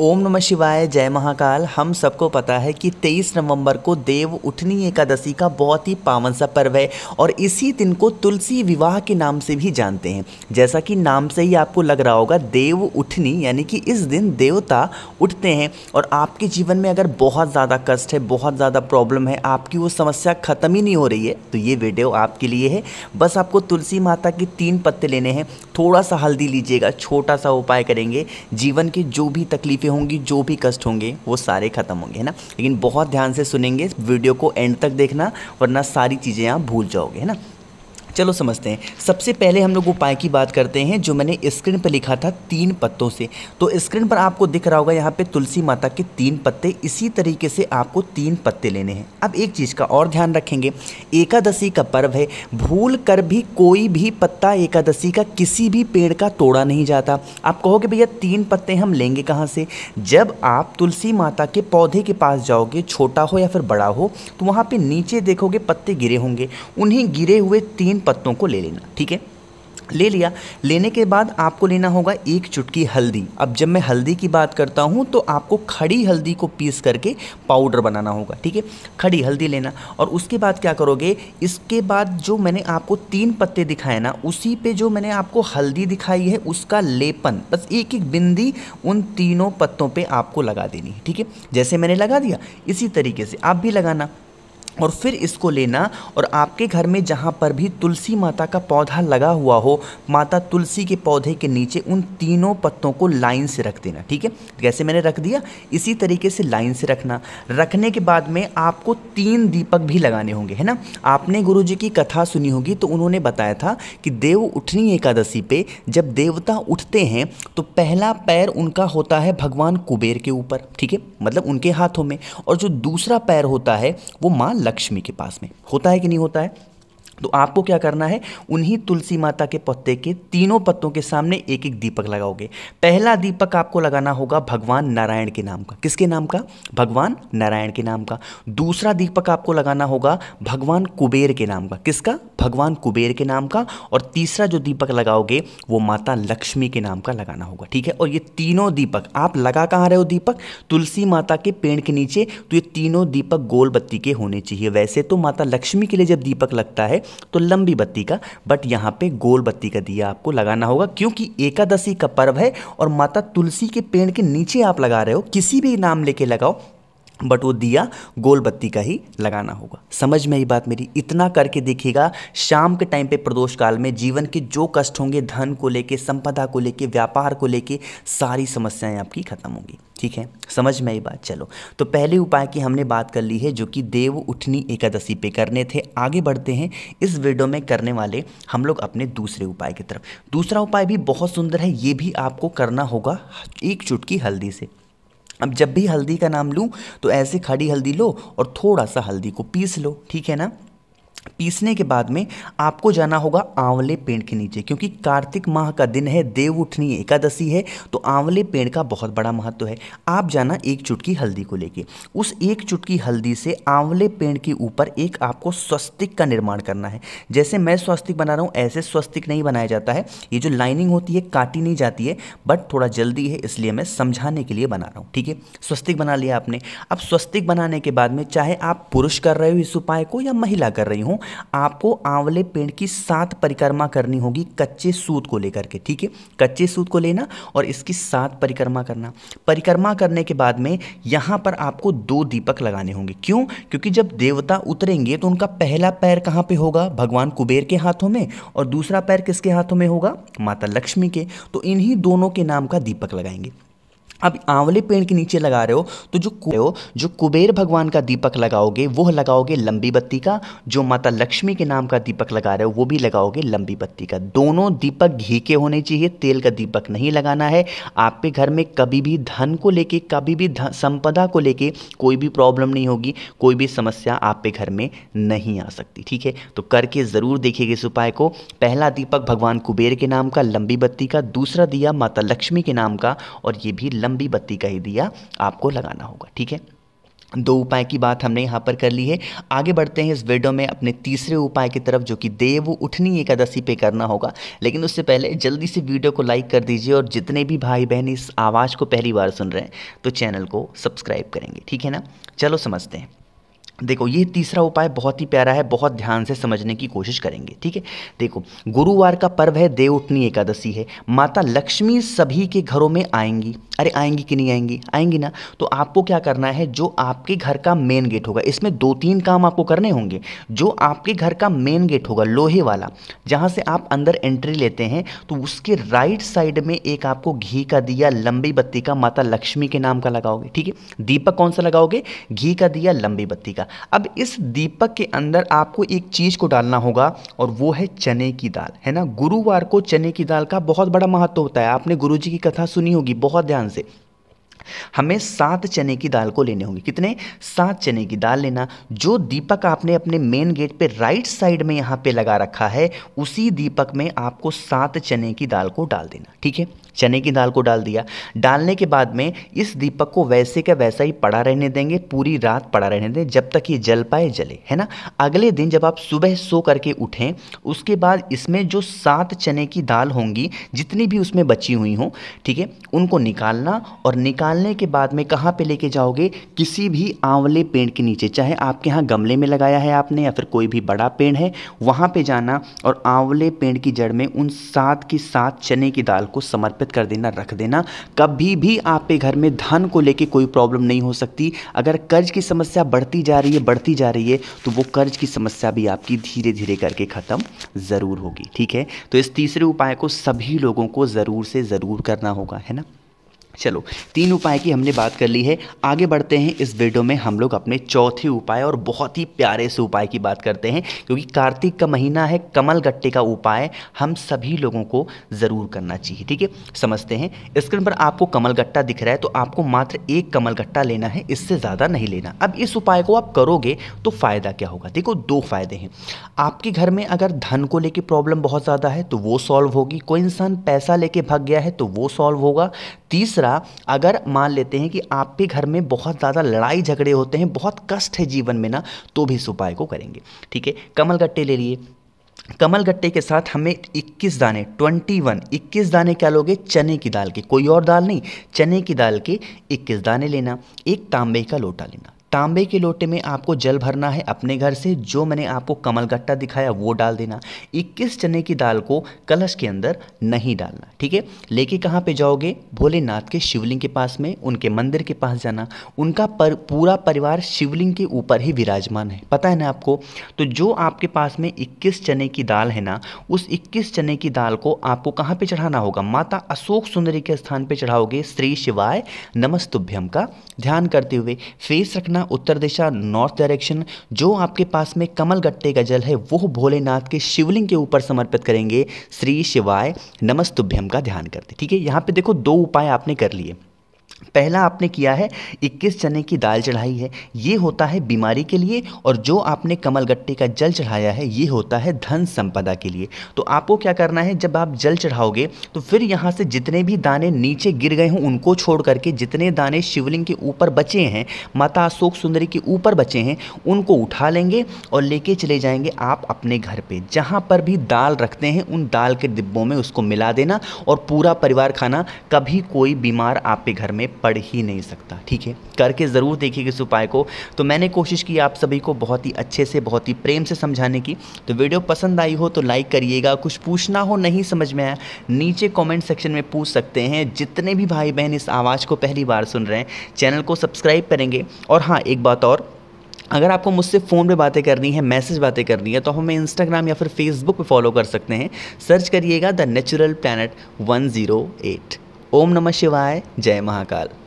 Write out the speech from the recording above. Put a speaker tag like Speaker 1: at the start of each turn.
Speaker 1: ओम नमः शिवाय जय महाकाल हम सबको पता है कि 23 नवंबर को देव उठनी एकादशी का बहुत ही पावन सा पर्व है और इसी दिन को तुलसी विवाह के नाम से भी जानते हैं जैसा कि नाम से ही आपको लग रहा होगा देव उठनी यानी कि इस दिन देवता उठते हैं और आपके जीवन में अगर बहुत ज़्यादा कष्ट है बहुत ज़्यादा प्रॉब्लम है आपकी वो समस्या ख़त्म ही नहीं हो रही है तो ये वीडियो आपके लिए है बस आपको तुलसी माता के तीन पत्ते लेने हैं थोड़ा सा हल्दी लीजिएगा छोटा सा उपाय करेंगे जीवन के जो भी तकलीफ तकलीफ़ें होंगी जो भी कष्ट होंगे वो सारे ख़त्म होंगे है ना लेकिन बहुत ध्यान से सुनेंगे वीडियो को एंड तक देखना वरना सारी चीज़ें आप भूल जाओगे है ना चलो समझते हैं सबसे पहले हम लोग उपाय की बात करते हैं जो मैंने स्क्रीन पर लिखा था तीन पत्तों से तो स्क्रीन पर आपको दिख रहा होगा यहाँ पे तुलसी माता के तीन पत्ते इसी तरीके से आपको तीन पत्ते लेने हैं अब एक चीज़ का और ध्यान रखेंगे एकादशी का पर्व है भूल कर भी कोई भी पत्ता एकादशी का किसी भी पेड़ का तोड़ा नहीं जाता आप कहोगे भैया तीन पत्ते हम लेंगे कहाँ से जब आप तुलसी माता के पौधे के पास जाओगे छोटा हो या फिर बड़ा हो तो वहाँ पर नीचे देखोगे पत्ते गिरे होंगे उन्हीं गिरे हुए तीन पत्तों को ले लेना ठीक है ले लिया लेने के बाद आपको लेना होगा एक चुटकी हल्दी अब जब मैं हल्दी की बात करता हूँ तो आपको खड़ी हल्दी को पीस करके पाउडर बनाना होगा ठीक है खड़ी हल्दी लेना और उसके बाद क्या करोगे इसके बाद जो मैंने आपको तीन पत्ते दिखाए ना उसी पे जो मैंने आपको हल्दी दिखाई है उसका लेपन बस एक एक बिंदी उन तीनों पत्तों पर आपको लगा देनी है ठीक है जैसे मैंने लगा दिया इसी तरीके से आप भी लगाना और फिर इसको लेना और आपके घर में जहाँ पर भी तुलसी माता का पौधा लगा हुआ हो माता तुलसी के पौधे के नीचे उन तीनों पत्तों को लाइन से रख देना ठीक है जैसे तो मैंने रख दिया इसी तरीके से लाइन से रखना रखने के बाद में आपको तीन दीपक भी लगाने होंगे है ना आपने गुरु जी की कथा सुनी होगी तो उन्होंने बताया था कि देव उठनी एकादशी पर जब देवता उठते हैं तो पहला पैर उनका होता है भगवान कुबेर के ऊपर ठीक है मतलब उनके हाथों में और जो दूसरा पैर होता है वो माँ लक्ष्मी के पास में होता है कि नहीं होता है तो आपको क्या करना है उन्हीं तुलसी माता के पत्ते के तीनों पत्तों के सामने एक एक दीपक लगाओगे पहला दीपक आपको लगाना होगा भगवान नारायण के नाम का किसके नाम का भगवान नारायण के नाम का दूसरा दीपक आपको लगाना होगा भगवान कुबेर के नाम का किसका भगवान कुबेर के नाम का और तीसरा जो दीपक लगाओगे वो माता लक्ष्मी के नाम का लगाना होगा ठीक है और ये तीनों दीपक आप लगा कहाँ रहे हो दीपक तुलसी माता के पेड़ के नीचे तो ये तीनों दीपक गोल बत्ती के होने चाहिए वैसे तो माता लक्ष्मी के लिए जब दीपक लगता है तो लंबी बत्ती का बट यहाँ पे गोल बत्ती का दिया आपको लगाना होगा क्योंकि एकादशी का पर्व है और माता तुलसी के पेड़ के नीचे आप लगा रहे हो किसी भी नाम लेके लगाओ बट वो दिया गोल बत्ती का ही लगाना होगा समझ में ये बात मेरी इतना करके देखिएगा शाम के टाइम पे प्रदोष काल में जीवन के जो कष्ट होंगे धन को लेके संपदा को लेके व्यापार को लेके सारी समस्याएं आपकी ख़त्म होंगी ठीक है समझ में ये बात चलो तो पहले उपाय की हमने बात कर ली है जो कि देव उठनी एकादशी पे करने थे आगे बढ़ते हैं इस वीडियो में करने वाले हम लोग अपने दूसरे उपाय की तरफ दूसरा उपाय भी बहुत सुंदर है ये भी आपको करना होगा एक चुटकी हल्दी से अब जब भी हल्दी का नाम लूँ तो ऐसे खड़ी हल्दी लो और थोड़ा सा हल्दी को पीस लो ठीक है ना पीसने के बाद में आपको जाना होगा आंवले पेड़ के नीचे क्योंकि कार्तिक माह का दिन है देव उठनी एकादशी है तो आंवले पेड़ का बहुत बड़ा महत्व है आप जाना एक चुटकी हल्दी को लेके उस एक चुटकी हल्दी से आंवले पेड़ के ऊपर एक आपको स्वस्तिक का निर्माण करना है जैसे मैं स्वस्तिक बना रहा हूँ ऐसे स्वस्तिक नहीं बनाया जाता है ये जो लाइनिंग होती है काटी नहीं जाती है बट थोड़ा जल्दी है इसलिए मैं समझाने के लिए बना रहा हूँ ठीक है स्वस्तिक बना लिया आपने अब स्वस्तिक बनाने के बाद में चाहे आप पुरुष कर रहे हो इस उपाय को या महिला कर रही हो हूँ आपको आंवले पेड़ की सात परिक्रमा करनी होगी कच्चे सूत को लेकर के ठीक है कच्चे सूत को लेना और इसकी सात परिक्रमा करना परिक्रमा करने के बाद में यहां पर आपको दो दीपक लगाने होंगे क्यों क्योंकि जब देवता उतरेंगे तो उनका पहला पैर कहां पे होगा भगवान कुबेर के हाथों में और दूसरा पैर किसके हाथों में होगा माता लक्ष्मी के तो इन्हीं दोनों के नाम का दीपक लगाएंगे अब आंवले पेड़ के नीचे लगा रहे हो तो जो हो जो कुबेर भगवान का दीपक लगाओगे वो लगाओगे लंबी बत्ती का जो माता लक्ष्मी के नाम का दीपक लगा रहे हो वो भी लगाओगे लंबी बत्ती का दोनों दीपक घी के होने चाहिए तेल का दीपक नहीं लगाना है आपके घर में कभी भी धन को लेके कभी भी संपदा को लेके कोई भी प्रॉब्लम नहीं होगी कोई भी समस्या आपके घर में नहीं आ सकती ठीक है तो करके ज़रूर देखिएगा इस उपाय को पहला दीपक भगवान कुबेर के नाम का लंबी बत्ती का दूसरा दिया माता लक्ष्मी के नाम का और ये भी लंबी लंबी बत्ती का ही दिया आपको लगाना होगा ठीक है दो उपाय की बात हमने यहाँ पर कर ली है आगे बढ़ते हैं इस वीडियो में अपने तीसरे उपाय की तरफ जो कि देव उठनी एकादशी पे करना होगा लेकिन उससे पहले जल्दी से वीडियो को लाइक कर दीजिए और जितने भी भाई बहन इस आवाज़ को पहली बार सुन रहे हैं तो चैनल को सब्सक्राइब करेंगे ठीक है ना चलो समझते हैं देखो ये तीसरा उपाय बहुत ही प्यारा है बहुत ध्यान से समझने की कोशिश करेंगे ठीक है देखो गुरुवार का पर्व है देवउठनी एकादशी है माता लक्ष्मी सभी के घरों में आएंगी अरे आएंगी कि नहीं आएंगी आएंगी ना तो आपको क्या करना है जो आपके घर का मेन गेट होगा इसमें दो तीन काम आपको करने होंगे जो आपके घर का मेन गेट होगा लोहे वाला जहाँ से आप अंदर एंट्री लेते हैं तो उसके राइट साइड में एक आपको घी का दिया लंबी बत्ती का माता लक्ष्मी के नाम का लगाओगे ठीक है दीपक कौन सा लगाओगे घी का दिया लंबी बत्ती का अब इस दीपक के अंदर आपको एक चीज़ को डालना होगा और वो है चने की दाल है ना गुरुवार को चने की दाल का बहुत बड़ा महत्व होता है आपने गुरु की कथा सुनी होगी बहुत ध्यान से हमें सात चने की दाल को लेने होंगे कितने सात चने की दाल लेना जो दीपक आपने अपने मेन गेट पे राइट साइड में यहां पे लगा रखा है उसी दीपक में आपको सात चने की दाल को डाल देना ठीक है चने की दाल को डाल दिया डालने के बाद में इस दीपक को वैसे का वैसा ही पड़ा रहने देंगे पूरी रात पड़ा रहने दें जब तक ये जल पाए जले है ना अगले दिन जब आप सुबह सो करके उठें उसके बाद इसमें जो सात चने की दाल होंगी जितनी भी उसमें बची हुई हो ठीक है उनको निकालना और निकाल डालने के बाद में कहाँ पे लेके जाओगे किसी भी आंवले पेड़ के नीचे चाहे आपके यहाँ गमले में लगाया है आपने या फिर कोई भी बड़ा पेड़ है वहाँ पे जाना और आंवले पेड़ की जड़ में उन सात की सात चने की दाल को समर्पित कर देना रख देना कभी भी आपके घर में धन को लेके कोई प्रॉब्लम नहीं हो सकती अगर कर्ज की समस्या बढ़ती जा रही है बढ़ती जा रही है तो वो कर्ज की समस्या भी आपकी धीरे धीरे करके ख़त्म ज़रूर होगी ठीक है तो इस तीसरे उपाय को सभी लोगों को ज़रूर से ज़रूर करना होगा है ना चलो तीन उपाय की हमने बात कर ली है आगे बढ़ते हैं इस वीडियो में हम लोग अपने चौथे उपाय और बहुत ही प्यारे से उपाय की बात करते हैं क्योंकि कार्तिक का महीना है कमल गट्टे का उपाय हम सभी लोगों को ज़रूर करना चाहिए ठीक है समझते हैं स्क्रीन पर आपको कमल गट्टा दिख रहा है तो आपको मात्र एक कमल गट्टा लेना है इससे ज़्यादा नहीं लेना अब इस उपाय को आप करोगे तो फ़ायदा क्या होगा देखो दो फायदे हैं आपके घर में अगर धन को लेकर प्रॉब्लम बहुत ज़्यादा है तो वो सॉल्व होगी कोई इंसान पैसा लेके भाग गया है तो वो सॉल्व होगा तीसरा दूसरा अगर मान लेते हैं कि आपके घर में बहुत ज़्यादा लड़ाई झगड़े होते हैं बहुत कष्ट है जीवन में ना तो भी इस उपाय को करेंगे ठीक है कमल गट्टे ले लिए कमल गट्टे के साथ हमें 21 दाने 21 21 दाने क्या लोगे चने की दाल के कोई और दाल नहीं चने की दाल के 21 दाने लेना एक तांबे का लोटा लेना तांबे के लोटे में आपको जल भरना है अपने घर से जो मैंने आपको कमल गट्टा दिखाया वो डाल देना 21 चने की दाल को कलश के अंदर नहीं डालना ठीक है लेके कहाँ पे जाओगे भोलेनाथ के शिवलिंग के पास में उनके मंदिर के पास जाना उनका पर, पूरा परिवार शिवलिंग के ऊपर ही विराजमान है पता है ना आपको तो जो आपके पास में इक्कीस चने की दाल है ना उस इक्कीस चने की दाल को आपको कहाँ पर चढ़ाना होगा माता अशोक सुंदरी के स्थान पर चढ़ाओगे श्री शिवाय नमस्तुभ्यम का ध्यान करते हुए फेस रखना दक्षिणा उत्तर दिशा नॉर्थ डायरेक्शन जो आपके पास में कमल गट्टे का जल है वो भोलेनाथ के शिवलिंग के ऊपर समर्पित करेंगे श्री शिवाय नमस्तुभ्यम का ध्यान करते ठीक है यहाँ पे देखो दो उपाय आपने कर लिए पहला आपने किया है 21 चने की दाल चढ़ाई है ये होता है बीमारी के लिए और जो आपने कमलगट्टे का जल चढ़ाया है ये होता है धन संपदा के लिए तो आपको क्या करना है जब आप जल चढ़ाओगे तो फिर यहाँ से जितने भी दाने नीचे गिर गए हों उनको छोड़ करके जितने दाने शिवलिंग के ऊपर बचे हैं माता अशोक सुंदरी के ऊपर बचे हैं उनको उठा लेंगे और लेके चले जाएंगे आप अपने घर पर जहाँ पर भी दाल रखते हैं उन दाल के डिब्बों में उसको मिला देना और पूरा परिवार खाना कभी कोई बीमार आपके घर में पढ़ ही नहीं सकता ठीक है करके ज़रूर देखिएगा इस उपाय को तो मैंने कोशिश की आप सभी को बहुत ही अच्छे से बहुत ही प्रेम से समझाने की तो वीडियो पसंद आई हो तो लाइक करिएगा कुछ पूछना हो नहीं समझ में आया नीचे कॉमेंट सेक्शन में पूछ सकते हैं जितने भी भाई बहन इस आवाज़ को पहली बार सुन रहे हैं चैनल को सब्सक्राइब करेंगे और हाँ एक बात और अगर आपको मुझसे फ़ोन पे बातें करनी है मैसेज बातें करनी है तो हमें इंस्टाग्राम या फिर फेसबुक पे फॉलो कर सकते हैं सर्च करिएगा द नेचुरल प्लानट एट ओम नमः शिवाय जय महाकाल